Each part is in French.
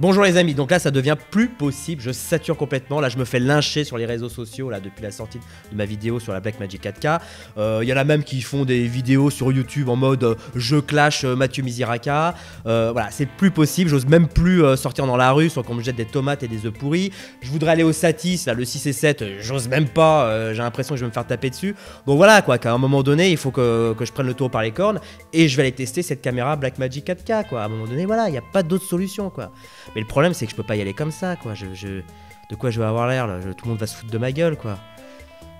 Bonjour les amis, donc là ça devient plus possible, je sature complètement, là je me fais lyncher sur les réseaux sociaux là depuis la sortie de ma vidéo sur la Black Magic 4K. Il euh, y en a même qui font des vidéos sur YouTube en mode euh, je clash euh, Mathieu Miziraka. voilà, c'est plus possible, j'ose même plus sortir dans la rue sans qu'on me jette des tomates et des œufs pourris. Je voudrais aller au Satis, là le 6 et 7, j'ose même pas, j'ai l'impression que je vais me faire taper dessus. Donc voilà quoi, qu'à un moment donné il faut que, je prenne le tour par les cornes et je vais aller tester cette caméra Blackmagic 4K quoi. À un moment donné voilà, il n'y a pas d'autre solution quoi. Mais le problème, c'est que je peux pas y aller comme ça, quoi. Je, je... De quoi je vais avoir l'air, là Tout le monde va se foutre de ma gueule, quoi.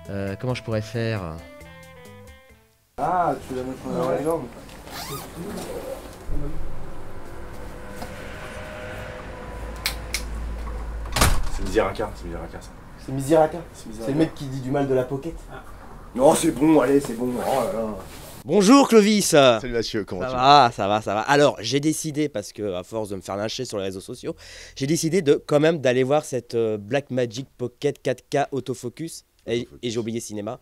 Euh, comment je pourrais faire Ah, tu vas mettre en la les jambes. C'est Miziraka, c'est Miziraka ça. C'est Miziraka C'est le mec qui dit du mal de la pocket. Non, c'est bon, allez, c'est bon. Oh là là. Bonjour Clovis Salut Mathieu, comment ça tu va, Ça va, ça va. Alors, j'ai décidé, parce que à force de me faire lâcher sur les réseaux sociaux, j'ai décidé de quand même d'aller voir cette euh, black Blackmagic Pocket 4K Autofocus. Et, j'ai oublié cinéma.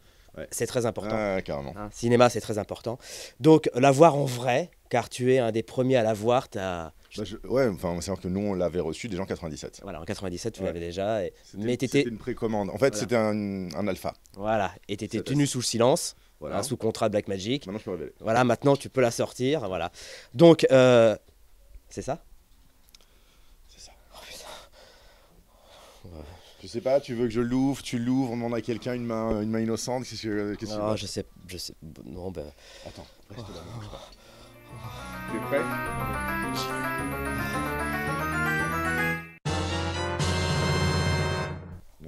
C'est très important. Ah, carrément. Hein, cinéma, c'est très important. Donc, la voir en vrai, car tu es un des premiers à la voir, bah, ouais, enfin, c'est vrai que nous, on l'avait reçu déjà en 97. Voilà, en 97, tu l'avais déjà. C'était une précommande. En fait, c'était un, un, alpha. Voilà, et étais tenu sous le silence. Voilà, hein sous contrat Black Magic. Maintenant, je peux révéler. Voilà, maintenant, tu peux la sortir. Voilà. Donc, euh, c'est ça C'est ça. Oh putain. Tu Je sais pas, tu veux que je l'ouvre, tu l'ouvres, on demande à quelqu'un une main, une main innocente, qu'est-ce que, tu veux Non, ah, je sais, je sais. Non, ben. Attends, reste oh. là, T'es prêt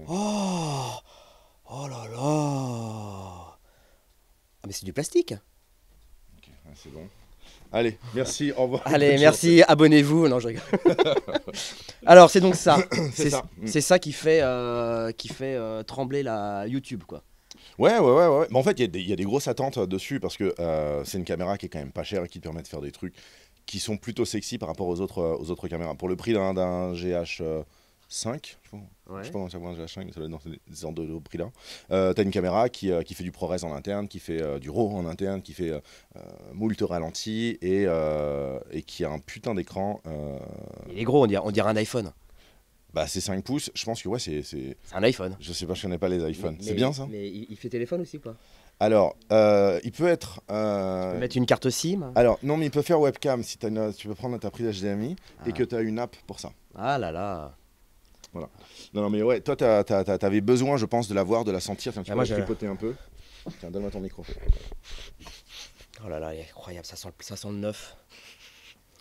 Oh Oh là là ah, mais c'est du plastique. Ok c'est bon. Allez, merci, au revoir. Allez, merci, abonnez-vous. Non, je rigole. Alors, c'est donc ça. C'est ça. Mm. ça. qui fait, euh, qui fait euh, trembler la YouTube, quoi. Ouais, ouais, ouais, ouais. Mais en fait, il y, a des grosses attentes euh, dessus parce que c'est une caméra qui est quand même pas chère et qui permet de faire des trucs qui sont plutôt sexy par rapport aux autres, aux autres caméras. Pour le prix d'un GH. 5, je pense. Ouais. Je pense la 5, ça doit dans ces ordres de prix là. Euh, t'as une caméra qui, euh, qui, fait du ProRes en interne, qui fait euh, du RAW en interne, qui fait moult ralenti et, et, qui a un putain d'écran. Il est gros, on dirait, on dirait un iPhone. Bah, c'est 5 pouces, je pense que ouais, c'est. C'est un iPhone. Je sais pas, je connais pas les iPhones. C'est bien ça Mais il fait téléphone aussi, pas Alors, il peut être. Tu peux mettre une carte SIM Alors, non, mais il peut faire webcam si as tu peux prendre ta prise HDMI et ah. que tu as une app pour ça. Ah là là voilà. Non, non, mais ouais, toi, t'avais besoin, je pense, de la voir, de la sentir. Tiens, tu ah, vas un peu. Tiens, donne-moi ton micro. Oh là là, il est incroyable, ça sent le, ça sent le neuf.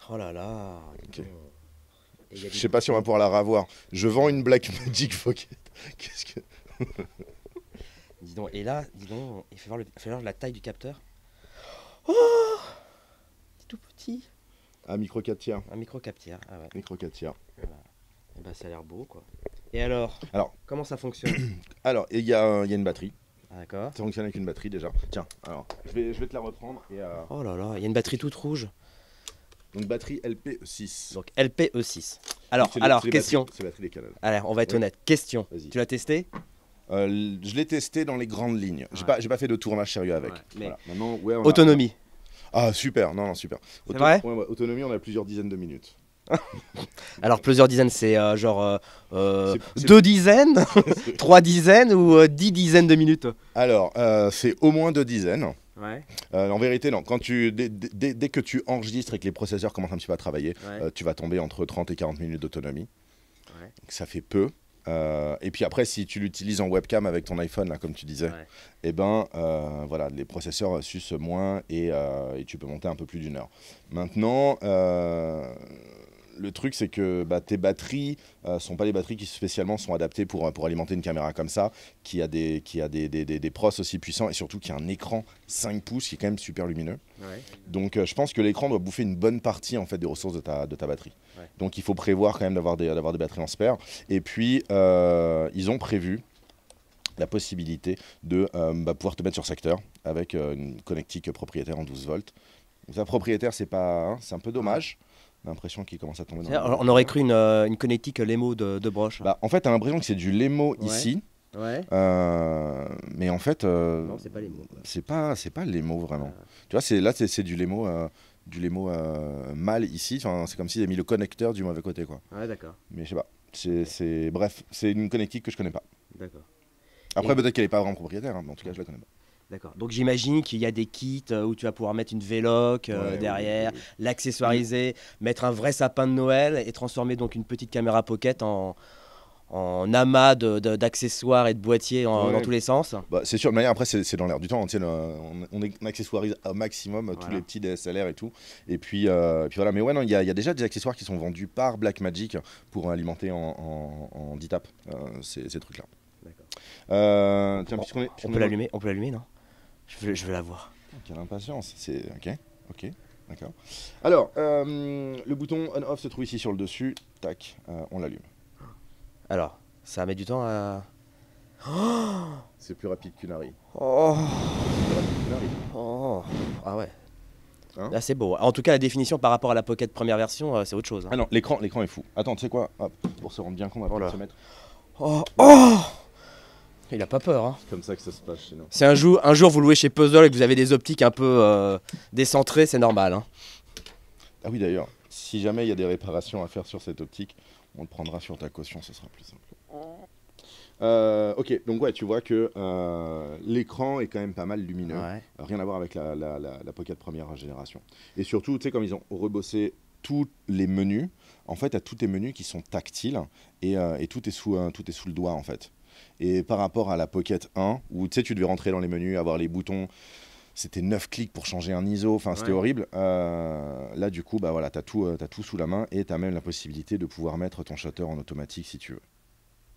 Oh là là. Je sais pas si on va pouvoir la ravoir. Je vends une Black Magic Pocket. Qu'est-ce que. dis donc, et là, dis donc, il faut voir, le, la taille du capteur. Oh C'est tout petit. Un micro 4 tiers. Un micro 4 tiers, ah ouais. Micro 4 tiers. Et eh bah, ben, ça a l'air beau, quoi. Et alors, alors Comment ça fonctionne Alors, il y, a une batterie. Ah, d'accord. Ça fonctionne avec une batterie déjà. Tiens, alors, je vais, te la reprendre. Euh, oh là là, il y a une batterie toute rouge. Donc, batterie LPE6. Donc, LPE6. Alors, alors question. C'est batterie des Alors, on va être honnête. Question. Tu l'as testé euh, Je l'ai testé dans les grandes lignes. J'ai pas, fait de tournage sérieux avec. Autonomie. Ah, super. Non, non, super. autonomie, on a plusieurs dizaines de minutes. Alors plusieurs dizaines, c'est euh, genre euh, euh, deux dizaines, trois dizaines ou dix dizaines de minutes Alors, c'est au moins deux dizaines. en vérité, non. Quand tu, dès, que tu enregistres et que les processeurs commencent un petit peu à travailler, tu vas tomber entre 30 et 40 minutes d'autonomie. ça fait peu. et puis après, si tu l'utilises en webcam avec ton iPhone, là, comme tu disais, et eh ben, voilà, les processeurs sucent moins et, tu peux monter un peu plus d'une heure. Maintenant, le truc, c'est que bah, tes batteries ne euh, sont pas les batteries qui spécialement sont adaptées pour, euh, pour alimenter une caméra comme ça, qui a, des, qui a des, des, des, pros aussi puissants et surtout qui a un écran 5 pouces qui est quand même super lumineux. Donc euh, je pense que l'écran doit bouffer une bonne partie en fait, des ressources de ta, de ta batterie. Donc il faut prévoir quand même d'avoir des, d'avoir des batteries en spare. Et puis ils ont prévu la possibilité de bah, pouvoir te mettre sur secteur avec une connectique propriétaire en 12 volts. ça, propriétaire, c'est pas, hein, c'est un peu dommage l'impression qu'il commence à tomber On aurait cru une, euh, connectique une euh, Lemo de, Broche. Bah, en fait, t'as l'impression que c'est du Lemo ici. Euh, mais en fait, non, c'est pas les C'est pas, pas vraiment. Tu vois, c'est là, c'est, du lémo, du mal ici. c'est comme s'ils avaient mis le connecteur du mauvais côté, quoi. d'accord. Mais je sais pas. bref, c'est une connectique que je connais pas. D'accord. Après, peut-être qu'elle est pas vraiment propriétaire, hein, mais en tout cas, je la connais pas. D'accord. Donc j'imagine qu'il y a des kits euh, où tu vas pouvoir mettre une véloque euh, derrière, l'accessoiriser, mettre un vrai sapin de Noël et transformer donc une petite caméra pocket en, amas d'accessoires et de boîtiers dans tous les sens. Bah, c'est sûr, de après c'est dans l'air du temps. Hein, on, on, accessoirise au maximum tous les petits DSLR et tout. Et puis, euh, puis voilà, mais ouais, il y, a déjà des accessoires qui sont vendus par Blackmagic pour alimenter en, en, en ces trucs-là. Euh, tiens, puisqu'on est, on, peut l'allumer, on peut l'allumer, non je veux, je veux la voir. Quelle impatience. C'est ok, ok, d'accord. Alors, euh, le bouton on/off se trouve ici sur le dessus. Tac, euh, on l'allume. Alors, ça met du temps à. c'est plus rapide qu'une Harry. Oh. oh. Ah ouais. Hein là, c'est beau. En tout cas, la définition par rapport à la Pocket première version, euh, c'est autre chose. Hein. Ah non, l'écran, l'écran est fou. Attends, tu sais quoi Pour se rendre bien compte, on va oh se mettre. oh, oh. Il a pas peur. Hein. C'est comme ça que ça se passe chez nous. un jour, un jour vous louez chez Puzzle et que vous avez des optiques un peu euh, décentrées, c'est normal. Hein. Ah oui, d'ailleurs, si jamais il y a des réparations à faire sur cette optique, on le prendra sur ta caution, ce sera plus simple. Euh, ok, donc ouais, tu vois que euh, l'écran est quand même pas mal lumineux. Rien à voir avec la, la, la, la Pocket première génération. Et surtout, tu sais, comme ils ont rebossé tous les menus, en fait, à tous tes menus qui sont tactiles et, et tout, est sous, tout est sous le doigt, en fait. Et par rapport à la Pocket 1, où tu sais, tu devais rentrer dans les menus, avoir les boutons, c'était 9 clics pour changer un ISO, enfin c'était horrible. Euh, là du coup, bah voilà, tout, euh, as tout sous la main et t'as même la possibilité de pouvoir mettre ton shutter en automatique si tu veux.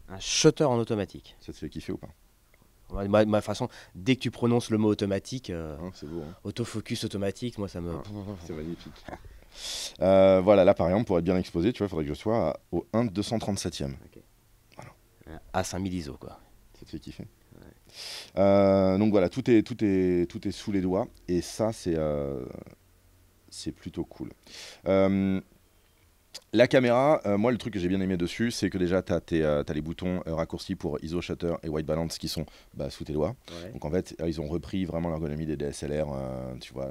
Un shutter en automatique. Ça te fait kiffer ou pas De ma, façon, dès que tu prononces le mot automatique, euh, hein, hein. autofocus automatique, moi ça me. Ah, c'est magnifique. voilà, là par exemple, pour être bien exposé, tu vois, il faudrait que je sois au 1 237e à 5000 ISO. Quoi. Ça te fait Ouais. donc voilà, tout est, tout, est, tout est sous les doigts. Et ça, c'est euh, c'est plutôt cool. Euh, la caméra, euh, moi le truc que j'ai bien aimé dessus, c'est que déjà tu as, euh, les boutons euh, raccourcis pour ISO, shutter et white balance qui sont bah, sous tes doigts. Donc en fait, ils ont repris vraiment l'ergonomie des DSLR, tu vois,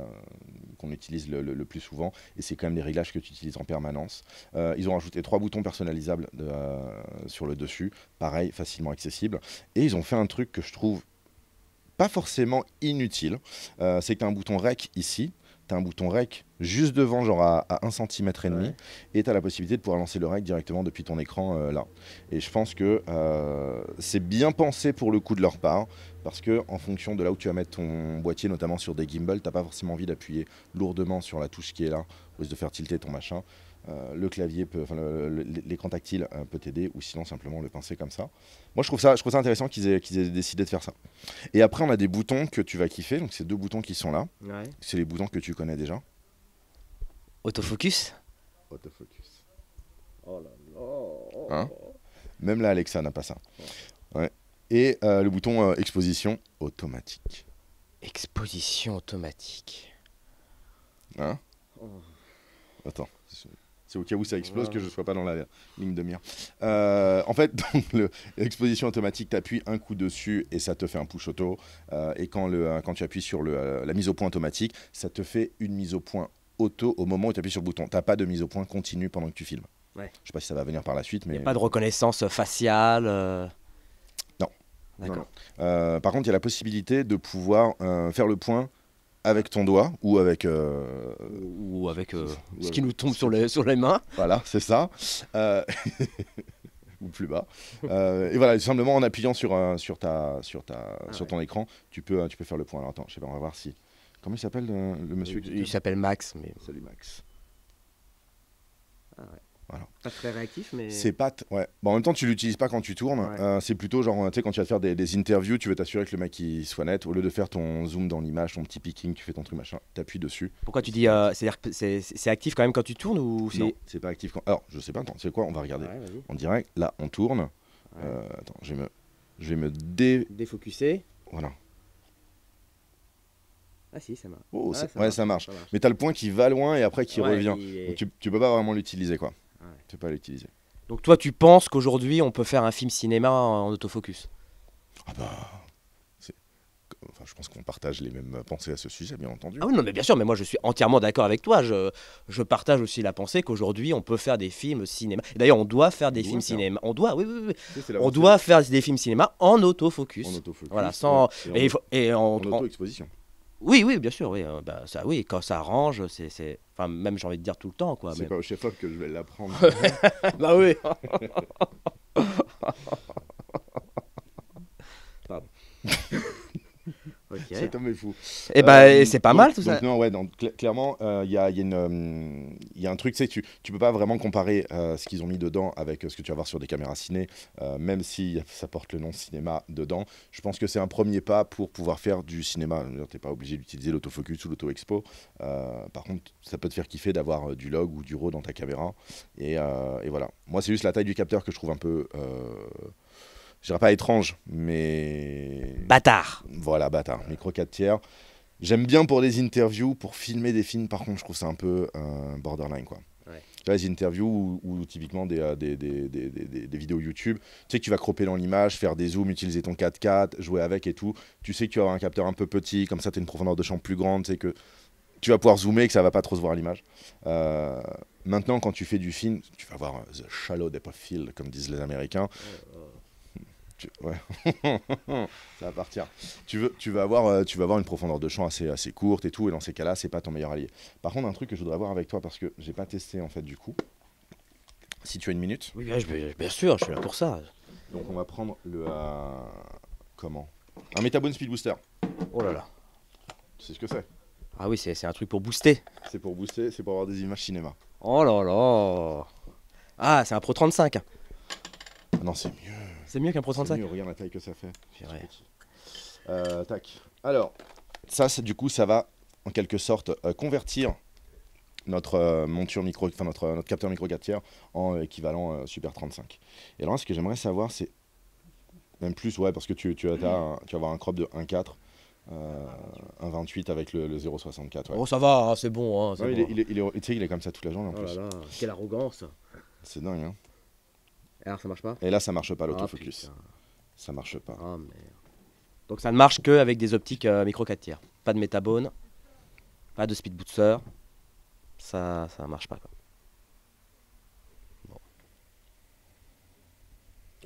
qu'on utilise le, plus souvent. Et c'est quand même des réglages que tu utilises en permanence. ils ont rajouté trois boutons personnalisables sur le dessus, pareil, facilement accessible. Et ils ont fait un truc que je trouve pas forcément inutile, c'est que tu as un bouton rec ici, tu as un bouton rec juste devant, genre à, à 1 cm et demi, et tu as la possibilité de pouvoir lancer le rack directement depuis ton écran euh, là. Et je pense que euh, c'est bien pensé pour le coup de leur part, parce que en fonction de là où tu vas mettre ton boîtier, notamment sur des gimbals, t'as pas forcément envie d'appuyer lourdement sur la touche qui est là, au risque de faire tilter ton machin. Euh, le clavier, peut, l'écran tactile peut t'aider, ou sinon simplement le pincer comme ça. Moi, je trouve ça, je trouve ça intéressant qu'ils aient, décidé de faire ça. Et après, on a des boutons que tu vas kiffer. Donc, ces deux boutons qui sont là, c'est les boutons que tu connais déjà. Autofocus Autofocus. Oh hein Même là, Alexa n'a pas ça. Et euh, le bouton euh, exposition automatique. Exposition automatique. Hein Attends. C'est au cas où ça explose que je ne sois pas dans la ligne de mire. Euh, en fait, l'exposition automatique, tu appuies un coup dessus et ça te fait un push auto. et quand, tu appuies sur la mise au point automatique, ça te fait une mise au point auto au moment où tu appuies sur le bouton. t'as pas de mise au point continue pendant que tu filmes. Ouais. Je sais pas si ça va venir par la suite. mais Il pas de reconnaissance euh, faciale euh. Non. D'accord. Euh, par contre, il y a la possibilité de pouvoir faire le point avec ton doigt ou avec ou avec ce qui nous tombe sur les sur les mains. Voilà, c'est ça. ou plus bas. et voilà, simplement en appuyant sur sur ta sur ta ah sur ton écran, tu peux tu peux faire le point. Alors attends, je sais pas, on va voir si Comment il s'appelle euh, le monsieur Il, s'appelle Max. Mais... Salut Max. Ah voilà. Pas très réactif, mais. C'est pas. Ouais. Bon, en même temps, tu l'utilises pas quand tu tournes. Euh, c'est plutôt genre, euh, tu sais, quand tu vas faire des, interviews, tu veux t'assurer que le mec il soit net. Au lieu de faire ton zoom dans l'image, ton petit picking, tu fais ton truc machin, t'appuies dessus. Pourquoi tu dis. C'est à c'est actif quand même quand tu tournes ou c'est. Non, c'est pas actif quand. Alors, je sais pas, attends, c'est quoi On va regarder en direct. Là, on tourne. attends, je vais me. Je me dé. Défocuser. Voilà. Ah si, ça marche. Oh, ah, ouais, ça, marche. mais tu Mais t'as le point qui va loin et après qui revient. tu, tu, peux pas vraiment l'utiliser, quoi. Ah, tu peux pas l'utiliser. Donc toi, tu penses qu'aujourd'hui, on peut faire un film cinéma en autofocus Ah bah... Enfin, je pense qu'on partage les mêmes pensées à ce sujet, bien entendu. Ah oui, non, mais bien sûr, mais moi je suis entièrement d'accord avec toi. Je, je, partage aussi la pensée qu'aujourd'hui on peut faire des films cinéma. D'ailleurs, on doit faire des films cinéma. On doit, oui, oui, oui. on doit faire des films cinéma en autofocus. En autofocus. Voilà, sans. Et, en, en auto-exposition. Oui, oui, bien sûr, oui. Hein, bah, ça, oui, quand ça arrange, c'est, c'est... Enfin, même j'ai envie de dire tout le temps, quoi. C'est mais- pas au chef que je vais l'apprendre. bah oui. Et bah, eh ben, euh, c'est pas mal tout donc, ça. Non, ouais, donc, clairement, il euh, y, a, y, a, euh, un truc, c'est tu, tu peux pas vraiment comparer ce qu'ils ont mis dedans avec ce que tu vas voir sur des caméras ciné, même si ça porte le nom cinéma dedans. Je pense que c'est un premier pas pour pouvoir faire du cinéma. T'es pas obligé d'utiliser l'autofocus ou l'auto-expo. par contre, ça peut te faire kiffer d'avoir du log ou du RAW dans ta caméra. Et, et voilà. Moi, c'est juste la taille du capteur que je trouve un peu je dirais pas étrange, mais. Bâtard Voilà, bâtard. Micro 4 tiers. J'aime bien pour les interviews, pour filmer des films, par contre, je trouve ça un peu euh, borderline, quoi. Ouais. vois, les interviews ou, typiquement euh, des, des, des, des, vidéos YouTube, tu sais que tu vas cropper dans l'image, faire des zooms, utiliser ton 4x4, jouer avec et tout. Tu sais que tu vas avoir un capteur un peu petit, comme ça tu as une profondeur de champ plus grande, tu sais que tu vas pouvoir zoomer et que ça va pas trop se voir à l'image. Euh, maintenant, quand tu fais du film, tu vas voir The Shallow Depth of Field, comme disent les Américains ouais. ça va partir. Tu veux, tu vas avoir, euh, tu vas avoir une profondeur de champ assez, assez courte et tout. Et dans ces cas-là, c'est pas ton meilleur allié. Par contre, un truc que je voudrais avoir avec toi parce que j'ai pas testé en fait du coup. Si tu as une minute. Oui, bien, bien sûr, je suis là pour ça. Donc on va prendre le euh, comment Un Metabone Speed Booster. Oh là là. Tu sais ce que c'est Ah oui, c'est un truc pour booster. C'est pour booster, c'est pour avoir des images cinéma. Oh là là. Ah, c'est un Pro 35. Ah non, c'est mieux. C'est mieux qu'un Pro 35. Mieux, regarde la taille que ça fait. Euh, tac. Alors, ça, du coup, ça va en quelque sorte euh, convertir notre euh, monture micro, enfin notre, notre, capteur micro 4 tiers en équivalent Super 35. Et alors, là, ce que j'aimerais savoir, c'est même plus, ouais, parce que tu, as, tu vas avoir un crop de 1,4. 1.28 avec le, 0,64. Ouais. Oh, ça va, hein, c'est bon. Hein, bon. Il, est, il, est, comme ça toute la journée en oh plus. là, quelle arrogance! C'est dingue. Hein. Alors ça marche pas Et là, ça marche pas l'autofocus. Ah, ça marche pas. Ah, Donc ça ne marche que avec des optiques euh, micro 4 tiers. Pas de métabone, pas de speed booster. Ça, ça marche pas. Ah,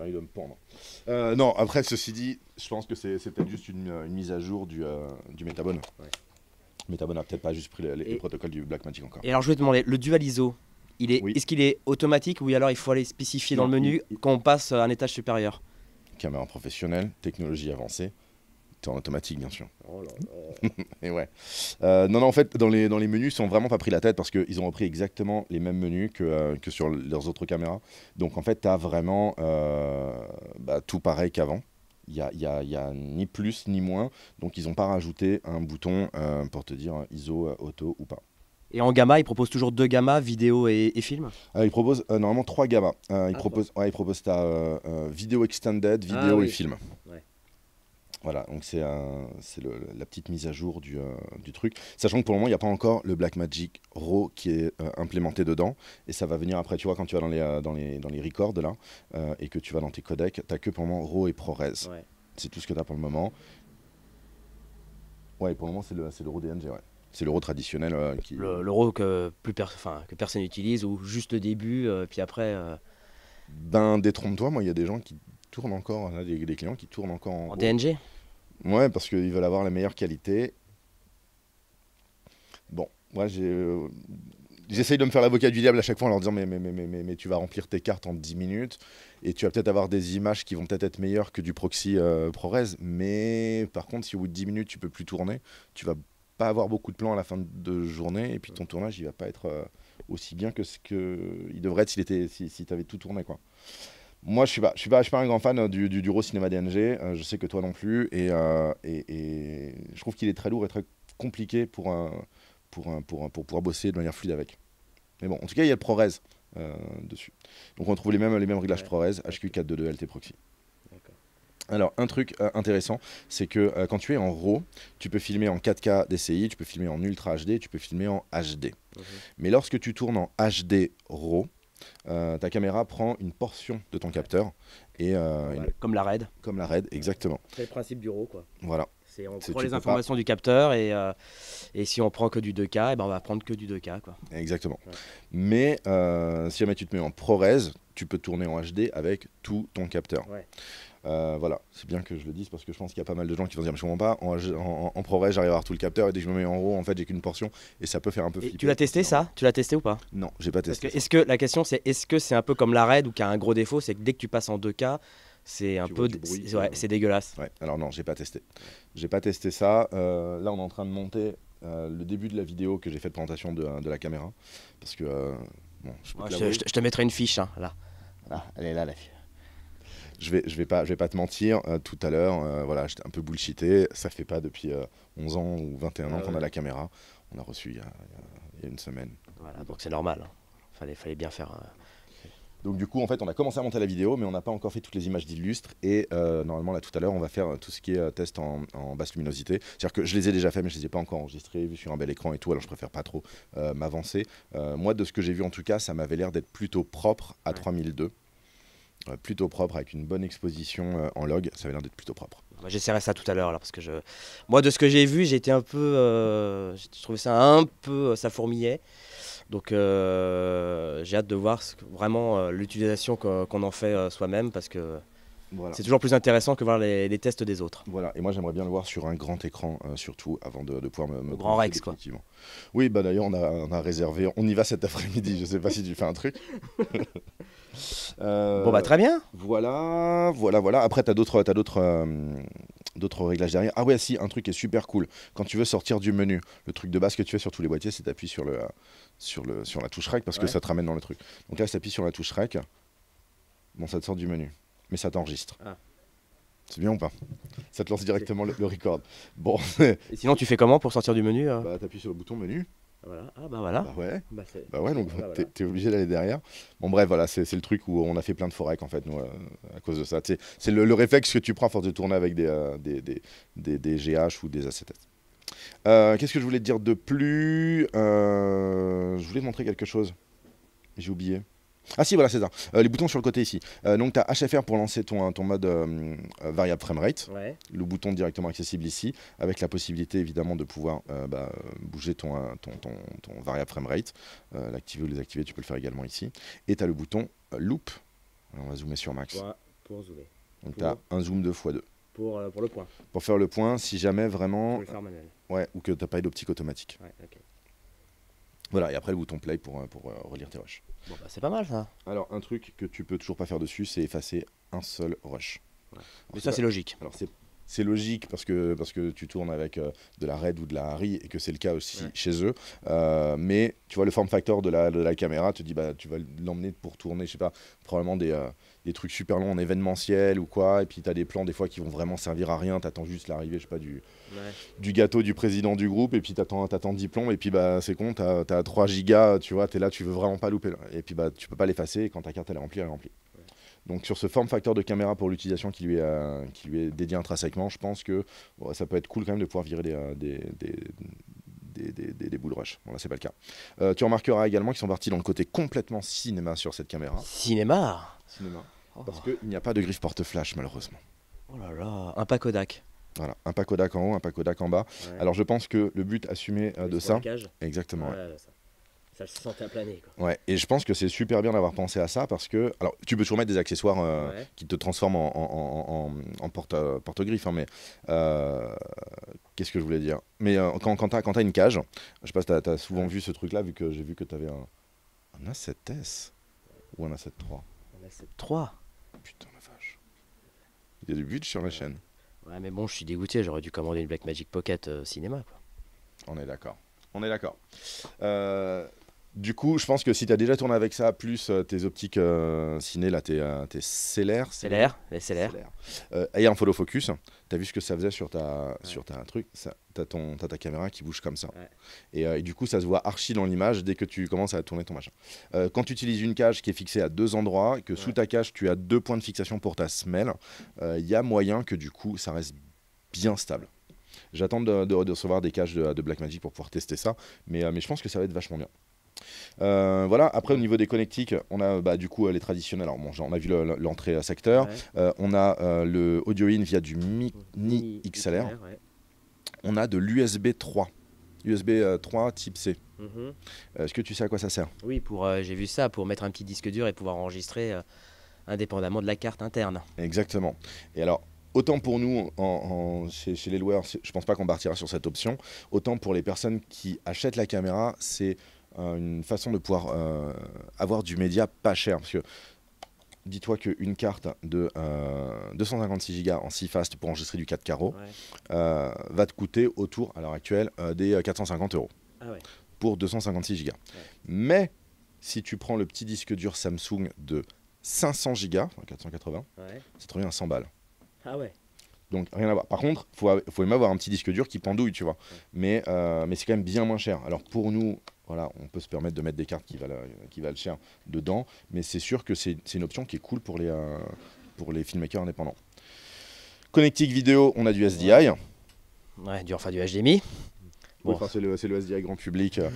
me euh, non, après, ceci dit, je pense que c'est peut-être juste euh, une, mise à jour du, du métabone. Ouais. Métabone n'a peut-être pas juste pris les, protocoles du Blackmagic encore. Et alors, je vais te demander, le dual ISO, est, ce qu'il est automatique ou alors il faut aller spécifier dans le menu quand on passe à un étage supérieur Caméra professionnelle, technologie avancée, en automatique bien sûr. Oh et ouais. Euh, non, non, en fait, dans les, dans les menus, ils sont vraiment pas pris la tête parce qu'ils ont repris exactement les mêmes menus que, euh, que sur leurs autres caméras. Donc en fait, tu as vraiment euh, bah, tout pareil qu'avant. Il n'y y a, ni plus ni moins. Donc ils n'ont pas rajouté un bouton pour te dire ISO, auto ou pas. Et en gamma, il propose toujours deux gammas, vidéo et, film euh, Il propose euh, normalement trois gammas. Euh, il, ah, propose, ouais, il propose ta vidéo extended, ah vidéo et film. Voilà, donc c'est la petite mise à jour du, du truc. Sachant que pour le moment, il n'y a pas encore le Blackmagic RAW qui est implémenté dedans. Et ça va venir après, tu vois, quand tu vas dans les, dans les, dans les records là, et que tu vas dans tes codecs, tu que pour le moment RAW et ProRes. C'est tout ce que tu as pour le moment. Ouais, pour le moment, c'est le, le RAW DNG, ouais. C'est l'euro traditionnel. Euh, l'euro que, plus que personne n'utilise, ou juste le début, euh, puis après. Euh, ben, détrompe-toi, moi, il y a des gens qui tournent encore, des, des, clients qui tournent encore en. DNG Ouais, parce qu'ils veulent avoir la meilleure qualité. Bon, moi, j'ai. J'essaye de me faire l'avocat du diable à chaque fois en leur disant mais, mais, mais, mais, tu vas remplir tes cartes en 10 minutes et tu vas peut-être avoir des images qui vont peut-être être meilleures que du proxy ProRes. Mais par contre, si au bout de 10 minutes tu peux plus tourner, tu vas pas avoir beaucoup de plans à la fin de journée et puis ton tournage il va pas être euh, aussi bien que ce que il devrait être s'il était si, tu avais tout tourné quoi. Moi je suis pas je suis pas, je pas un grand fan hein, du, du, cinéma DNG, euh, je sais que toi non plus euh, et, et, je trouve qu'il est très lourd et très compliqué pour pour, pour, un pour pouvoir bosser de manière fluide avec. Mais bon, en tout cas, il y a le ProRes dessus. Donc on trouve les mêmes les mêmes réglages ProRes HQ422 LT Proxy. Alors, un truc euh, intéressant, c'est que euh, quand tu es en RAW, tu peux filmer en 4K DCI, tu peux filmer en Ultra HD, tu peux filmer en HD. Mais lorsque tu tournes en HD RAW, euh, ta caméra prend une portion de ton capteur. Et, Comme la RAID. Comme la RAID, exactement. C'est le principe du RAW, quoi. Voilà. C'est on prend les informations du capteur et, si on prend que du 2K, et eh ben on va prendre que du 2K. Quoi. Exactement. Mais si jamais tu te mets en ProRes, tu peux tourner en HD avec tout ton capteur. Ouais. Euh, voilà, c'est bien que je le dise parce que je pense qu'il y a pas mal de gens qui vont dire, mais je comprends pas, en, en, en j'arrive à avoir tout le capteur et dès que je me mets en haut en fait, j'ai qu'une portion et ça peut faire un peu flipper. tu l'as testé ça Tu l'as testé ou pas Non, j'ai pas testé. Est-ce que la question c'est est-ce que c'est un peu comme la RAID ou y a un gros défaut, c'est que dès que tu passes en 2K, c'est un peu c'est dégueulasse. Alors non, j'ai pas testé. J'ai pas testé ça. Euh, là, on est en train de monter euh, le début de la vidéo que j'ai fait de présentation de, la caméra parce que je, te mettrai une fiche hein, là. Elle est là la fiche je vais, je vais pas, je vais pas te mentir. Euh, tout à l'heure, euh, voilà, j'étais un peu bullshité. Ça fait pas depuis 11 euh, ans ou 21 ans ah qu'on a la caméra. On a reçu il y, a, une semaine. Voilà, donc c'est normal. il hein. Fallait, fallait bien faire. Donc du coup, en fait, on a commencé à monter la vidéo, mais on n'a pas encore fait toutes les images d'illustres. Et normalement, là, tout à l'heure, on va faire tout ce qui est test en, basse luminosité. C'est-à-dire que je les ai déjà fait, mais je les ai pas encore enregistrés, vu sur un bel écran et tout. Alors, je préfère pas trop m'avancer. moi, de ce que j'ai vu, en tout cas, ça m'avait l'air d'être plutôt propre à 3002. Euh, plutôt propre avec une bonne exposition euh, en log, ça avait l'air d'être plutôt propre. Bah, j'essaierai ça tout à l'heure, parce que je... moi de ce que j'ai vu, été un peu, euh, j'ai ça un peu, ça fourmillait. Donc j'ai hâte de voir vraiment l'utilisation qu'on en fait soi-même parce que c'est toujours plus intéressant que voir les, tests des autres. Voilà, et moi j'aimerais bien le voir sur un grand écran, euh, surtout, avant de, pouvoir me. me grand Rex, quoi. Oui, bah d'ailleurs, on a, réservé, on y va cet après-midi, je sais pas si tu fais un truc. Euh, bon, bah très bien. Voilà, voilà, voilà. Après, tu as d'autres euh, d'autres réglages derrière. Ah oui, si, un truc est super cool. Quand tu veux sortir du menu, le truc de base que tu fais sur tous les boîtiers, c'est d'appuyer sur, le, sur, le, sur la touche REC parce que ça te ramène dans le truc. Donc là, si t'appuies sur la touche REC, bon, ça te sort du menu mais ça t'enregistre. Ah. C'est bien ou pas Ça te lance directement le, record. Bon. sinon, tu fais comment pour sortir du menu euh Bah, t'appuies sur le bouton menu. Ah, voilà. Ah bah voilà. Bah ouais. Bah, bah ouais, donc tu es t'es obligé d'aller derrière. Bon bref, voilà, c'est le truc où on a fait plein de forêts, en fait, nous, euh, à cause de ça. C'est le, réflexe que tu prends à force de tourner avec des, GH euh, ou des ACTS. Qu'est-ce que je voulais dire de plus Je voulais te montrer quelque chose. J'ai oublié. Ah si, voilà, c'est ça. Euh, les boutons sur le côté ici. Euh, donc tu as HFR pour lancer ton, ton mode euh, variable Frame Rate, Le bouton directement accessible ici, avec la possibilité évidemment de pouvoir bah, bouger ton, ton, ton, ton variable framerate. L'activer ou le désactiver, tu peux le faire également ici. Et tu as le bouton loop. on va zoomer sur max. Pour, zoomer. Donc tu as un zoom 2 x 2. Pour, le point. Pour faire le point, si jamais vraiment... Pour le faire manuel. ouais, ou que tu n'as pas d'optique automatique. Ouais, voilà, et après le bouton play pour, euh, pour euh, relire tes rushs. Bah, c'est pas mal ça. Alors, un truc que tu peux toujours pas faire dessus, c'est effacer un seul rush. Mais ça, c'est logique. Alors, c'est logique parce que, parce que tu tournes avec euh, de la Red ou de la Harry et que c'est le cas aussi chez eux. mais tu vois, le form factor de la, caméra te dit bah, tu vas l'emmener pour tourner, je sais pas, probablement des, des trucs super longs en événementiel ou quoi. Et puis tu as des plans des fois qui vont vraiment servir à rien. Tu attends juste l'arrivée, je sais pas, du, du gâteau du président du groupe. Et puis tu attends, attends 10 Et puis bah, c'est con, tu as, 3 gigas, tu vois, tu es là, tu veux vraiment pas louper. Et puis bah, tu peux pas l'effacer. Et quand ta carte elle est remplie, elle est remplie. Donc sur ce form factor de caméra pour l'utilisation qui, lui est, euh, qui lui est dédié intrinsèquement, je pense que ça peut être cool quand même de pouvoir virer des, euh, des, des des, boules rush. Bon, là, c'est pas le cas. Euh, tu remarqueras également qu'ils sont partis dans le côté complètement cinéma sur cette caméra. Cinéma Oh. Parce qu'il n'y a pas de griffe porte-flash, malheureusement. Oh là là, un pack Kodak. Voilà, un pack Kodak en haut, un pack Kodak en bas. Alors je pense que le but assumé euh, de ça. Exactement. ça. se sentait à planer. Ouais, et je pense que c'est super bien d'avoir pensé à ça parce que. Alors tu peux toujours mettre des accessoires euh, qui te transforment en, porte, euh, griffe hein, mais qu'est-ce que je voulais dire Mais quand, t'as une cage, je sais pas si tu souvent vu ce truc-là, vu que j'ai vu que t'avais un, un A7S ou un A7 III. On a 3. Putain la vache. Il y a du but sur la chaîne. Ouais, mais bon, je suis dégoûté, j'aurais dû commander une Black Magic Pocket euh, cinéma. Quoi. On est d'accord. On est d'accord. Euh, du coup, je pense que si tu as déjà tourné avec ça, plus euh, tes optiques ciné, là, tes, tes CLR. CLR, les CLR. et un follow focus. T'as vu ce que ça faisait sur ta, sur truc T'as ta caméra qui bouge comme ça. Euh, et, du coup, ça se voit archi dans l'image dès que tu commences à tourner ton machin. Euh, quand tu utilises une cage qui est fixée à deux endroits, que sous ta cage, tu as deux points de fixation pour ta semelle, il euh, y a moyen que du coup, ça reste bien stable. J'attends de, recevoir des cages de, Black Blackmagic pour pouvoir tester ça, mais, mais je pense que ça va être vachement bien. Euh, voilà, après au niveau des connectiques, on a bah, du coup euh, les traditionnels. Alors, bon, on a vu l'entrée euh, secteur. on a le audio in via du mini XLR. On a de l'USB 3. USB 3 type C. Mhm. Est-ce que tu sais à quoi ça sert Oui, pour j'ai vu ça, pour mettre un petit disque dur et pouvoir enregistrer indépendamment de la carte interne. Exactement. Et alors, Autant pour nous, chez, les loueurs, je ne pense pas qu'on partira sur cette option. Autant pour les personnes qui achètent la caméra, c'est euh, une façon de pouvoir euh, avoir du média pas cher. Parce que dis-toi qu'une carte de 256 euh, Go en 6 fast pour enregistrer du 4 carreaux va te coûter autour, à l'heure actuelle, des 450 euros ah pour 256 Go. Mais si tu prends le petit disque dur Samsung de 500 Go, 480, ça te revient à 100 balles. Ah ouais donc rien à voir. Par contre, il faut, faut, même avoir un petit disque dur qui pendouille, tu vois. Mais, mais c'est quand même bien moins cher. Alors pour nous, on peut se permettre de mettre des cartes qui valent, qui cher dedans, mais c'est sûr que c'est une option qui est cool pour les, euh, pour les filmmakers indépendants. Connectique vidéo, on a du SDI. Ouais, du, enfin du HDMI. enfin, c'est le, SDI grand public.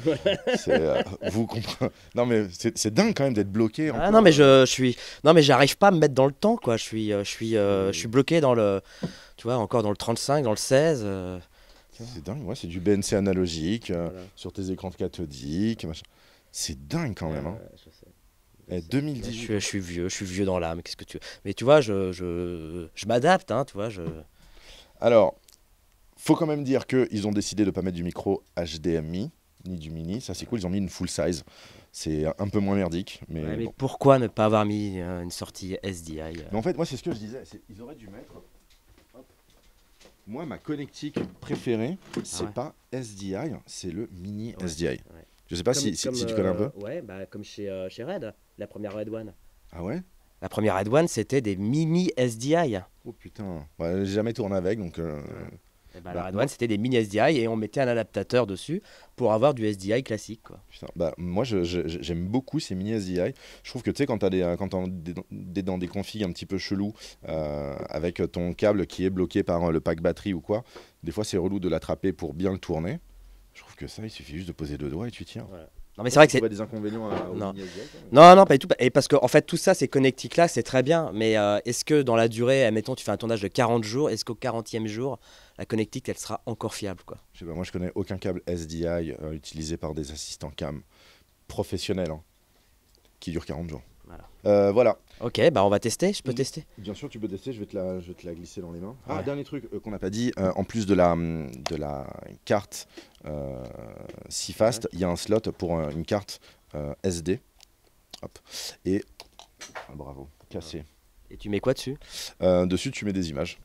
Euh, vous comprenez. Non, mais c'est dingue quand même d'être bloqué. ah, non, mais je, je, suis. Non, mais j'arrive pas à me mettre dans le temps, quoi. Je suis, euh, je suis, je suis bloqué dans le. Tu vois, encore dans le 35, dans le 16. C'est dingue, ouais, c'est du BNC analogique euh, sur tes écrans cathodiques. C'est dingue quand même. Hein. Je 2018. Eh, je suis, vieux, je suis vieux dans l'âme. Qu'est-ce que tu Mais tu vois, je, je, je m'adapte, hein, tu vois. Je... Alors, faut quand même dire qu'ils ont décidé de pas mettre du micro HDMI ni du mini. Ça, c'est cool. Ils ont mis une full size. C'est un peu moins merdique, mais. mais pourquoi ne pas avoir mis euh, une sortie SDI euh Mais en fait, moi, c'est ce que je disais. Ils auraient dû mettre moi, ma connectique préférée, c'est ah pas SDI, c'est le mini SDI. Je sais pas si, tu connais un euh, peu. Ouais, bah, comme chez, euh, chez Red, la première Red One. Ah ouais La première Red One, c'était des mini SDI. Oh putain. Bah, j'ai jamais tourné avec, donc euh, eh ben, bah, c'était des mini SDI et on mettait un adaptateur dessus pour avoir du SDI classique. Quoi. bah, moi, j'aime beaucoup ces mini SDI. Je trouve que tu sais, quand tu es dans des configs un petit peu chelou euh, avec ton câble qui est bloqué par euh, le pack batterie ou quoi, des fois, c'est relou de l'attraper pour bien le tourner. Je trouve que ça, il suffit juste de poser deux doigts et tu tiens. Non mais c'est vrai que c'est des inconvénients à... non. non non pas du tout et parce que en fait tout ça c'est connectiques là c'est très bien mais euh, est-ce que dans la durée admettons tu fais un tournage de 40 jours est-ce qu'au 40e jour la connectique, elle sera encore fiable. Quoi. Je sais pas, moi, je connais aucun câble SDI euh, utilisé par des assistants cam professionnels hein, qui dure 40 jours. Euh, voilà. Ok, bah on va tester, je peux mm. tester. Bien sûr, tu peux tester, je vais te la, glisser dans les mains. Ah, dernier truc euh, qu'on n'a pas dit, en plus de la, de la carte SiFast, il y a un slot pour une carte SD. Hop. Et. bravo, cassé. Et tu mets quoi dessus Dessus, tu mets des images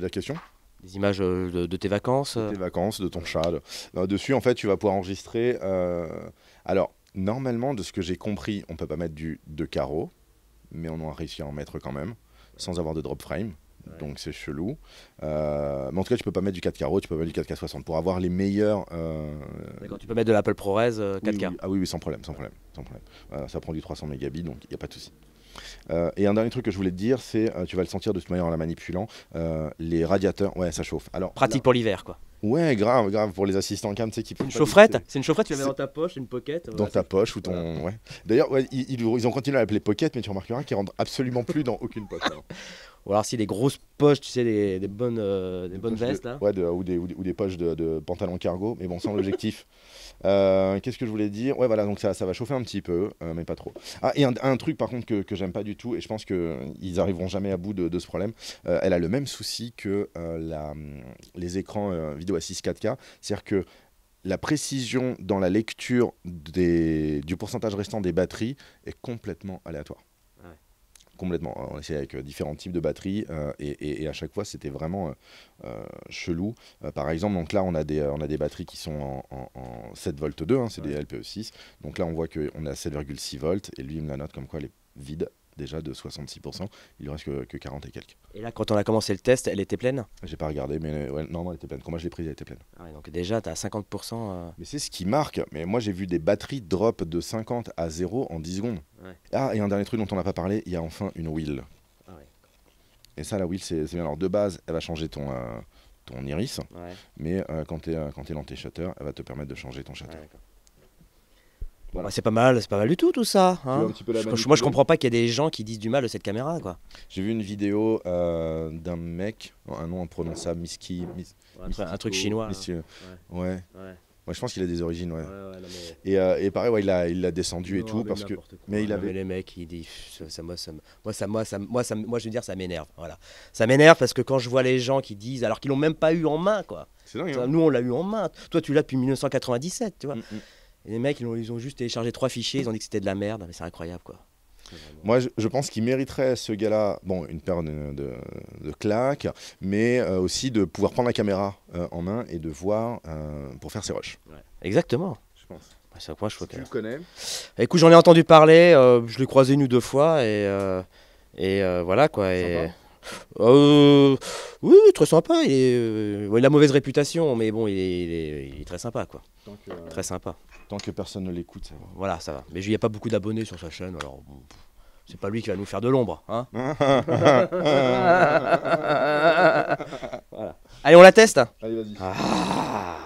la question des images euh, de, tes vacances euh. De vacances, de ton chat. Euh, dessus, en fait, tu vas pouvoir enregistrer. Alors, normalement, de ce que j'ai compris, on peut pas mettre du de carreau, mais on a réussi à en mettre quand même, sans avoir de drop frame. Donc c'est chelou. Euh... mais en tout cas, tu peux pas mettre du 4K RAW, tu peux mettre du 4K 60 pour avoir les meilleurs. Euh... tu peux mettre de l'Apple ProRes 4K. Ah oui, oui, sans problème, sans problème, ça prend du 300 mégabits, donc il n'y a pas de souci. Euh, et un dernier truc que je voulais te dire, c'est, euh, tu vas le sentir de toute manière en la manipulant, euh, les radiateurs, ouais, ça chauffe. Alors, Pratique pour l'hiver, quoi. Ouais, grave, grave, pour les assistants cam, tu qui Une chaufferette C'est une chaufferette, tu l'avais dans ta poche, une pocket. Dans ta poche ou ton. Ouais. D'ailleurs, ils, ont continué à l'appeler pocket, mais tu remarqueras qu'ils rentrent absolument plus dans aucune poche. Ou alors si des grosses poches, tu sais, des, bonnes, des bonnes vestes. ou, des, poches de, de pantalon cargo, mais bon, sans l'objectif. Euh, qu'est-ce que je voulais dire Ouais, voilà, donc ça, ça va chauffer un petit peu, euh, mais pas trop. Ah, et un, un truc par contre que, que j'aime pas du tout, et je pense qu'ils euh, arriveront jamais à bout de, ce problème, elle a le même souci que la, les écrans vidéo à 6 4K, c'est-à-dire que la précision dans la lecture des, du pourcentage restant des batteries est complètement aléatoire complètement. Euh, on essayait avec euh, différents types de batteries euh, et, à chaque fois c'était vraiment chelou. par exemple, donc là on a des, on a des batteries qui sont en, 7 volts 2, hein, c'est des LPE6. Donc là on voit qu'on est à 7,6 volts et lui il me la note comme quoi elle est vide déjà de 66%. Il ne reste que, 40 et quelques. Et là, quand on a commencé le test, elle était pleine J'ai pas regardé, mais euh, non, elle était pleine. Quand moi je l'ai prise, elle était pleine. Ah donc déjà, tu as 50%. Mais c'est ce qui marque. Mais moi, j'ai vu des batteries drop de 50 à 0 en 10 secondes. Ah, et un dernier truc dont on n'a pas parlé, il y a enfin une wheel. Ah et ça, la wheel, c'est bien. Alors, de base, elle va changer ton. Euh, ton iris, mais euh, quand tu es, es, dans tes shutters, elle va te permettre de changer ton shutter c'est pas mal, c'est pas mal du tout tout ça. Hein. moi je comprends pas qu'il y ait des gens qui disent du mal de cette caméra quoi. J'ai vu une vidéo euh, d'un mec, un nom imprononçable, Miski, un, truc chinois. Hein. Ouais. ouais. je pense qu'il a des origines, euh, et, pareil, il l'a descendu et tout parce que. Mais il avait. les mecs, ça, moi, ça, moi, ça, moi, ça, moi, je veux dire, ça m'énerve, voilà. Ça m'énerve parce que quand je vois les gens qui disent, alors qu'ils l'ont même pas eu en main, quoi. Hein. Nous, on l'a eu en main. Toi, tu l'as depuis 1997, tu vois. Mm, mm les mecs, ils ont, juste téléchargé trois fichiers, ils ont dit que c'était de la merde. Mais c'est incroyable, quoi. Moi, je, pense qu'il mériterait ce gars-là, bon, une paire de, claques, mais euh, aussi de pouvoir prendre la caméra euh, en main et de voir euh, pour faire ses rushs. Exactement. Je pense. Bah, quoi je connais Écoute, j'en ai entendu parler, je l'ai croisé une ou deux fois et, et voilà quoi. oui, très sympa. Il, est, il, a mauvaise réputation, mais bon, il est, très sympa quoi. très sympa. Tant que personne ne l'écoute, Voilà, ça va. Mais il n'y a pas beaucoup d'abonnés sur sa chaîne, alors c'est pas lui qui va nous faire de l'ombre. Hein. Allez, on la teste Allez, vas-y. Ah.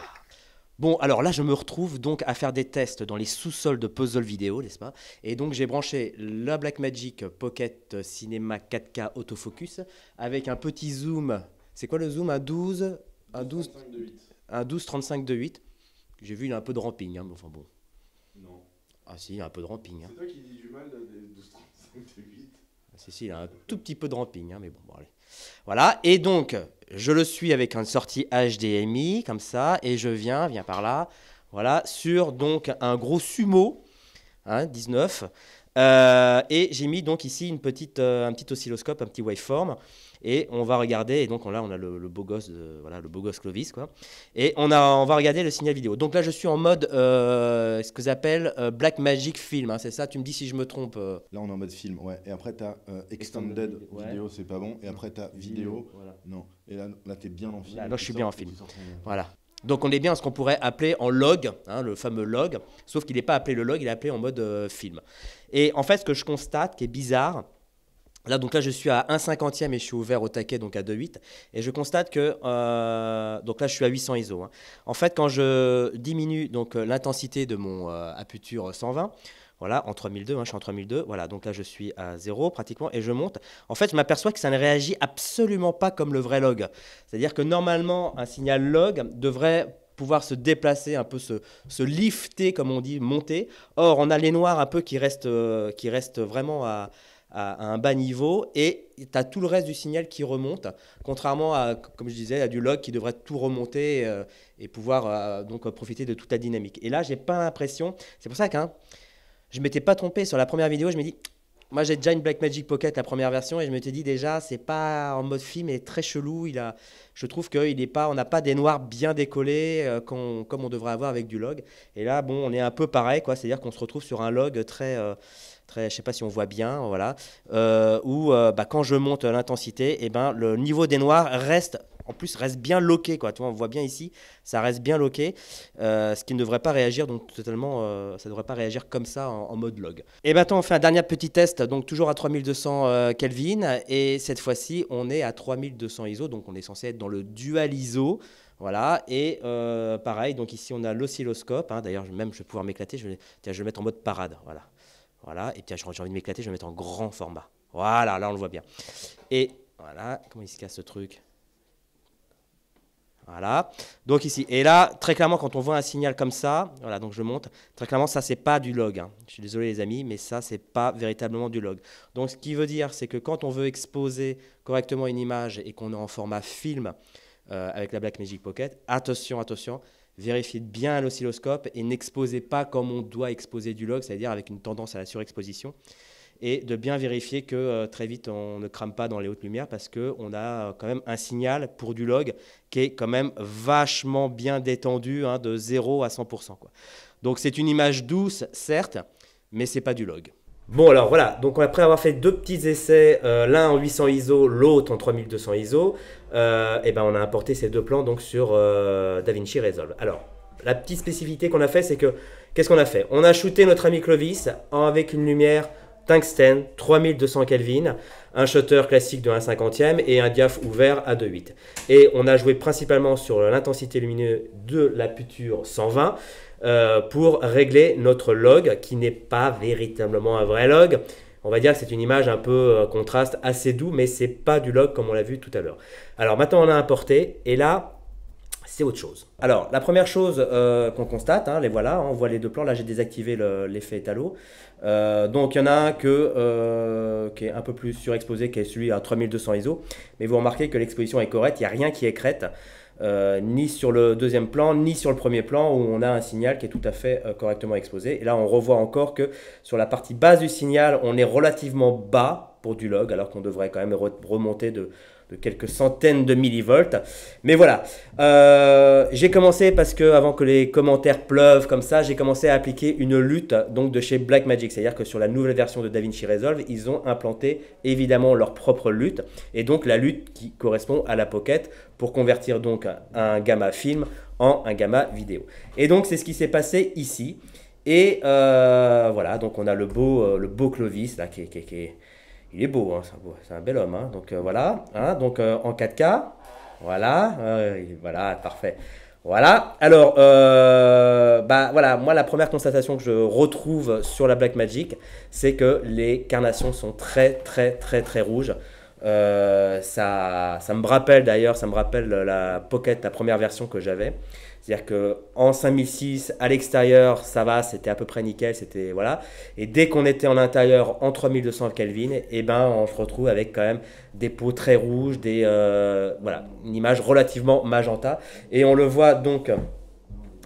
Bon, alors là, je me retrouve donc à faire des tests dans les sous-sols de puzzle vidéo, n'est-ce pas Et donc, j'ai branché la Blackmagic Pocket Cinema 4K Autofocus avec un petit zoom. C'est quoi le zoom Un 12 Un 12 35 Un 12 35 de 8. J'ai vu, il y a un peu de ramping, hein, mais enfin bon. Non. Ah si, il a un peu de ramping. Hein. C'est toi qui dis du mal des 12, 35, de 8. Ah, si, si, il y a un tout petit peu de ramping, hein, mais bon, allez. Voilà, et donc, je le suis avec une sortie HDMI, comme ça, et je viens, viens par là, voilà, sur donc un gros sumo, hein, 19, euh, et j'ai mis donc ici une petite, euh, un petit oscilloscope, un petit waveform. Et on va regarder, et donc là on a le, beau gosse, voilà, le beau gosse Clovis, quoi. Et on, a, on va regarder le signal vidéo. Donc là je suis en mode euh, ce que j'appelle euh, Black Magic Film, hein, c'est ça Tu me dis si je me trompe. Euh. Là on est en mode film, ouais. Et après tu as Extended, Vidéo, c'est pas bon. Et après tu as Vidéo, non. Et là, là tu es bien en film. Là, je suis bien en film. Voilà. Donc on est bien à ce qu'on pourrait appeler en log, hein, le fameux log, sauf qu'il n'est pas appelé le log, il est appelé en mode film. Et en fait, ce que je constate, qui est bizarre, Là, donc là, je suis à 150 cinquantième et je suis ouvert au taquet, donc à 2,8. Et je constate que, euh, donc là, je suis à 800 ISO. Hein. En fait, quand je diminue donc euh, l'intensité de mon euh, aperture 120, voilà, en 3002, hein, je suis en 3002, voilà, donc là je suis à 0 pratiquement, et je monte. En fait, je m'aperçois que ça ne réagit absolument pas comme le vrai log. C'est-à-dire que normalement, un signal log devrait pouvoir se déplacer, un peu se, se lifter, comme on dit, monter. Or, on a les noirs un peu qui restent, qui restent vraiment à, à, un bas niveau et tu as tout le reste du signal qui remonte, contrairement à, comme je disais, à du log qui devrait tout remonter euh, et pouvoir euh, donc euh, profiter de toute la dynamique. Et là, j'ai pas l'impression, c'est pour ça que je je m'étais pas trompé sur la première vidéo, je me dis, moi j'ai déjà une Blackmagic Pocket, la première version, et je me m'étais dit déjà, c'est pas en mode film, mais très chelou, il a, je trouve qu'on est pas, on n'a pas des noirs bien décollés comme on devrait avoir avec du log. Et là, bon, on est un peu pareil, quoi, c'est-à-dire qu'on se retrouve sur un log très je je sais pas si on voit bien, voilà, euh, euh bah, quand je monte l'intensité, et eh ben, le niveau des noirs reste en plus reste bien loqué quoi. Tu on voit bien ici, ça reste bien loqué, euh, ce qui ne devrait pas réagir donc totalement, euh, ça devrait pas réagir comme ça en, mode log. Et eh ben, maintenant on fait un dernier petit test donc toujours à 3200 Kelvin et cette fois-ci on est à 3200 ISO donc on est censé être dans le dual ISO. Voilà, et pareil, donc ici on a l'oscilloscope, hein. d'ailleurs même je vais pouvoir m'éclater, je, je vais le mettre en mode parade, voilà. Voilà, et puis j'ai envie de m'éclater, je vais mettre en grand format. Voilà, là on le voit bien. Et voilà, comment il se casse ce truc voilà. Donc ici. Et là, très clairement, quand on voit un signal comme ça, voilà, donc je monte, très clairement, ça, c'est pas du log. Hein. Je suis désolé, les amis, mais ça, c'est pas véritablement du log. Donc, ce qui veut dire, c'est que quand on veut exposer correctement une image et qu'on est en format film euh, avec la Blackmagic Pocket, attention, attention, Vérifier bien l'oscilloscope et n'exposez pas comme on doit exposer du log, c'est-à-dire avec une tendance à la surexposition, et de bien vérifier que euh, très vite on ne crame pas dans les hautes lumières parce qu'on a euh, quand même un signal pour du log qui est quand même vachement bien détendu hein, de 0 à 100%. Quoi. Donc c'est une image douce, certes, mais c'est pas du log. Bon alors voilà, donc après avoir fait deux petits essais, euh, l'un en 800 ISO, l'autre en 3200 ISO, et euh, eh ben on a importé ces deux plans donc sur euh, DaVinci Resolve. Alors, la petite spécificité qu'on a fait, c'est que, qu'est-ce qu'on a fait On a shooté notre ami Clovis avec une lumière Tungsten 3200 Kelvin, un shutter classique de 1 50e et un diaph ouvert à 2.8. Et on a joué principalement sur l'intensité lumineuse de la puture 120 euh, pour régler notre log qui n'est pas véritablement un vrai log on va dire que c'est une image un peu euh, contraste assez doux, mais c'est pas du log comme on l'a vu tout à l'heure. Alors maintenant on a importé et là c'est autre chose. Alors la première chose euh, qu'on constate, hein, les voilà, hein, on voit les deux plans, là j'ai désactivé l'effet le, euh, donc il y en a un qui est un peu plus surexposé, qui est celui à 3200 ISO, mais vous remarquez que l'exposition est correcte, il n'y a rien qui est crête. Euh, ni sur le deuxième plan, ni sur le premier plan, où on a un signal qui est tout à fait euh, correctement exposé. Et là, on revoit encore que sur la partie basse du signal, on est relativement bas pour du log, alors qu'on devrait quand même remonter de de quelques centaines de millivolts. Mais voilà, euh, j'ai commencé parce que avant que les commentaires pleuvent comme ça, j'ai commencé à appliquer une lutte donc de chez Blackmagic, c'est-à-dire que sur la nouvelle version de DaVinci Resolve, ils ont implanté évidemment leur propre lutte et donc la lutte qui correspond à la Pocket pour convertir donc un gamma film en un gamma vidéo. Et donc c'est ce qui s'est passé ici. Et euh, voilà, donc on a le beau, euh, le beau Clovis là qui qui est il est hein, beau, c'est un, bel homme. Hein. donc euh, voilà, hein. donc euh, en 4K, voilà, voilà, parfait. Voilà. Alors, euh, bah voilà, moi la première constatation que je retrouve sur la Black Magic, c'est que les carnations sont très très très très rouges. ça, ça me rappelle d'ailleurs, ça me rappelle la Pocket, la première version que j'avais. C'est-à-dire qu'en 5006, à l'extérieur, ça va, c'était à peu près nickel, c'était voilà. Et dès qu'on était en intérieur, en 3200 Kelvin, eh ben, on se retrouve avec quand même des peaux très rouges, des euh, voilà, une image relativement magenta. Et on le voit donc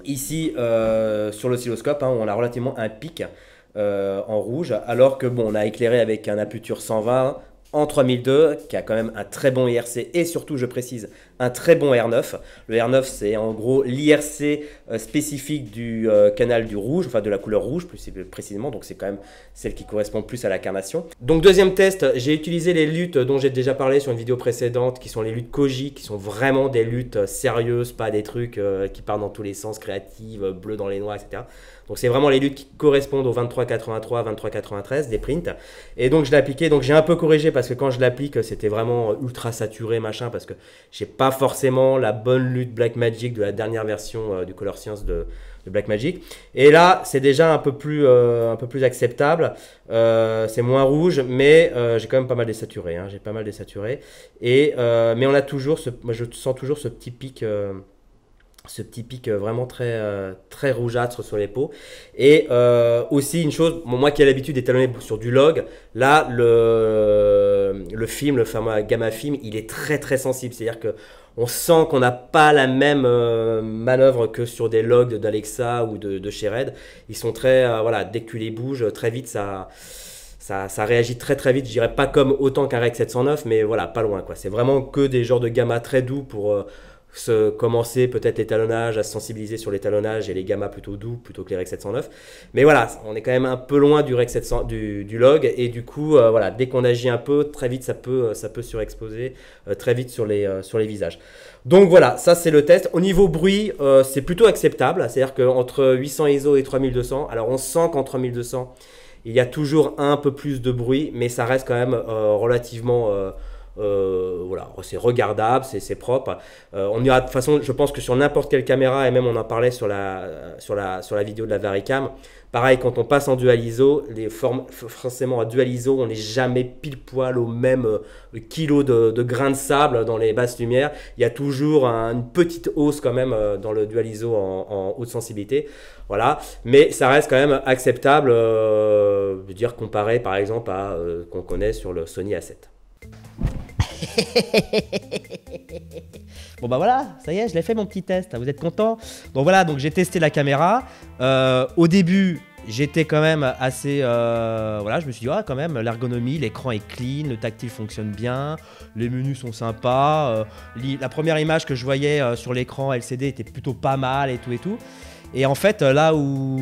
ici euh, sur l'oscilloscope, hein, on a relativement un pic euh, en rouge, alors que bon, on a éclairé avec un aputure 120 en 3002, qui a quand même un très bon IRC et surtout, je précise, un très bon R9. Le R9, c'est en gros l'IRC euh, spécifique du euh, canal du rouge, enfin de la couleur rouge plus précisément, donc c'est quand même celle qui correspond plus à la carnation. Donc deuxième test, j'ai utilisé les luttes dont j'ai déjà parlé sur une vidéo précédente, qui sont les luttes Koji, qui sont vraiment des luttes euh, sérieuses, pas des trucs qui partent dans tous les sens, créatives, bleu dans les noirs, etc. Donc c'est vraiment les luttes qui correspondent aux 2383, 2393 des prints. Et donc je l'ai appliqué, donc j'ai un peu corrigé parce que quand je l'applique, c'était vraiment ultra saturé, machin, parce que j'ai pas forcément la bonne lutte Magic de la dernière version euh, du Color Science de, Black Magic Et là, c'est déjà un peu plus, euh, un peu plus acceptable. Euh, c'est moins rouge, mais j'ai quand même pas mal désaturé. Hein. j'ai pas mal désaturé. Et, mais on a toujours ce, je sens toujours ce petit pic ce petit pic euh, vraiment très, euh, très rougeâtre sur les peaux. Et euh, aussi une chose, moi qui ai l'habitude d'étalonner sur du log, là le, le film, le format gamma film, il est très très sensible. C'est-à-dire que on sent qu'on n'a pas la même manœuvre que sur des logs d'Alexa ou de, de chez Red. Ils sont très, voilà, dès que les bouges, très vite ça... Ça, ça, réagit très très vite. Je dirais pas comme autant qu'un REC 709, mais voilà, pas loin quoi. C'est vraiment que des genres de gamma très doux pour, se commencer peut-être l'étalonnage, à se sensibiliser sur l'étalonnage et les gammas plutôt doux plutôt que les REC 709. Mais voilà, on est quand même un peu loin du REC 700, du, log et du coup, euh, voilà, dès qu'on agit un peu, très vite ça peut, ça peut surexposer euh, très vite sur les, euh, sur les visages. Donc voilà, ça c'est le test. Au niveau bruit, c'est plutôt acceptable, c'est-à-dire qu'entre 800 ISO et 3200, alors on sent qu'en 3200, il y a toujours un peu plus de bruit, mais ça reste quand même relativement euh, voilà, c'est regardable, c'est propre. Euh, on a de façon, je pense que sur n'importe quelle caméra, et même on en parlait sur la, sur la, sur la vidéo de la Varicam, pareil, quand on passe en dual ISO, les formes, forcément à dual ISO, on n'est jamais pile poil au même euh, kilo de, grains de sable dans les basses lumières. Il y a toujours une petite hausse quand même dans le dual ISO en, haute sensibilité. Voilà, mais ça reste quand même acceptable, dire, comparé par exemple à qu'on connaît sur le Sony A7. bon bah voilà, ça y est, je l'ai fait mon petit test. Hein, vous êtes content Donc voilà, donc j'ai testé la caméra. Euh, au début, j'étais quand même assez, euh, voilà, je me suis dit ah quand même l'ergonomie, l'écran est clean, le tactile fonctionne bien, les menus sont sympas. Euh, la première image que je voyais sur l'écran LCD était plutôt pas mal et tout et tout. Et en fait, là où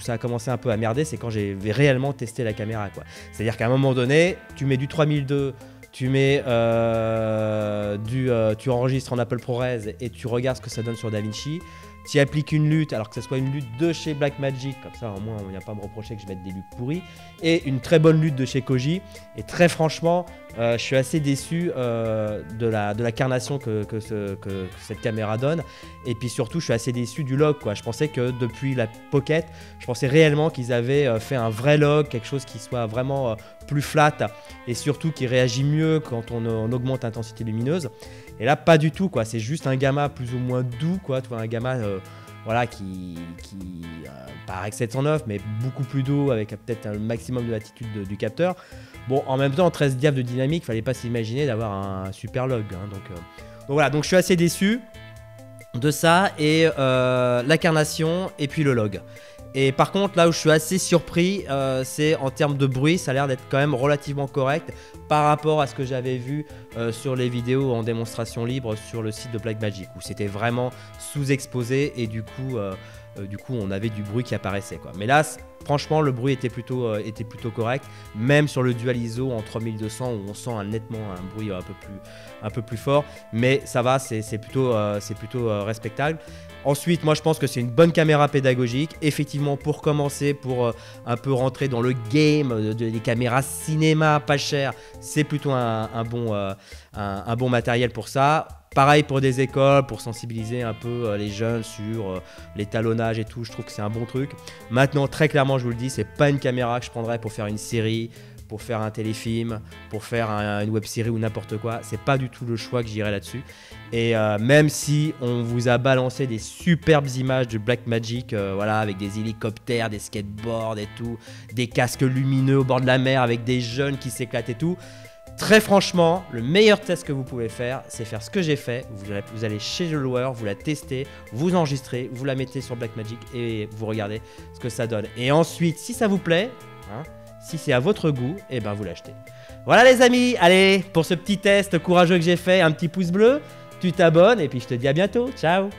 ça a commencé un peu à merder, c'est quand j'ai réellement testé la caméra. C'est-à-dire qu'à un moment donné, tu mets du 3002 tu mets euh, du, euh, tu enregistres en Apple ProRes et tu regardes ce que ça donne sur DaVinci. Tu appliques une lutte, alors que ce soit une lutte de chez Blackmagic, comme ça au moins on vient pas me reprocher que je mette des luttes pourries, et une très bonne lutte de chez Koji. Et très franchement, euh, je suis assez déçu de, la, de la carnation que, que, cette caméra donne. Et puis surtout, je suis assez déçu du log. Quoi. Je pensais que depuis la Pocket, je pensais réellement qu'ils avaient fait un vrai log, quelque chose qui soit vraiment plus flatte et surtout qui réagit mieux quand on, augmente l'intensité lumineuse. Et là, pas du tout, quoi. C'est juste un gamma plus ou moins doux, quoi. Tu vois, un gamma euh, voilà, qui, qui euh, paraît 709, mais beaucoup plus doux, avec peut-être un maximum de latitude du capteur. Bon, en même temps, 13 diables de dynamique, fallait pas s'imaginer d'avoir un super log. Hein. donc, euh, donc, voilà, donc je suis assez déçu de ça et l'incarnation et puis le log. Et par contre, là où je suis assez surpris, euh, c'est en termes de bruit, ça a l'air d'être quand même relativement correct par rapport à ce que j'avais vu euh, sur les vidéos en démonstration libre sur le site de Magic où c'était vraiment sous-exposé et du coup, euh, du coup, on avait du bruit qui apparaissait. Quoi. Mais là, Franchement, le bruit était plutôt, euh, était plutôt correct, même sur le dual ISO en 3200 où on sent nettement un bruit un peu plus, un peu plus fort, mais ça va, c'est plutôt, euh, plutôt euh, respectable. Ensuite, moi je pense que c'est une bonne caméra pédagogique. Effectivement, pour commencer, pour un peu rentrer dans le game des caméras cinéma pas chères, c'est plutôt un, bon, un bon matériel pour ça. Pareil pour des écoles, pour sensibiliser un peu euh, les jeunes sur euh, l'étalonnage et tout, je trouve que c'est un bon truc. Maintenant, très clairement, je vous le dis, c'est pas une caméra que je prendrais pour faire une série, pour faire un téléfilm, pour faire une web série ou n'importe quoi. C'est pas du tout le choix que j'irai là-dessus. Et euh, même si on vous a balancé des superbes images de Black Magic, voilà, avec des hélicoptères, des skateboards et tout, des casques lumineux au bord de la mer avec des jeunes qui s'éclatent et tout, Très franchement, le meilleur test que vous pouvez faire, c'est faire ce que j'ai fait. Vous, allez chez le loueur, vous la testez, vous enregistrez, vous la mettez sur Blackmagic et vous regardez ce que ça donne. Et ensuite, si ça vous plaît, hein, si c'est à votre goût, et eh ben vous l'achetez. Voilà les amis, allez, pour ce petit test courageux que j'ai fait, un petit pouce bleu, tu t'abonnes et puis je te dis à bientôt. Ciao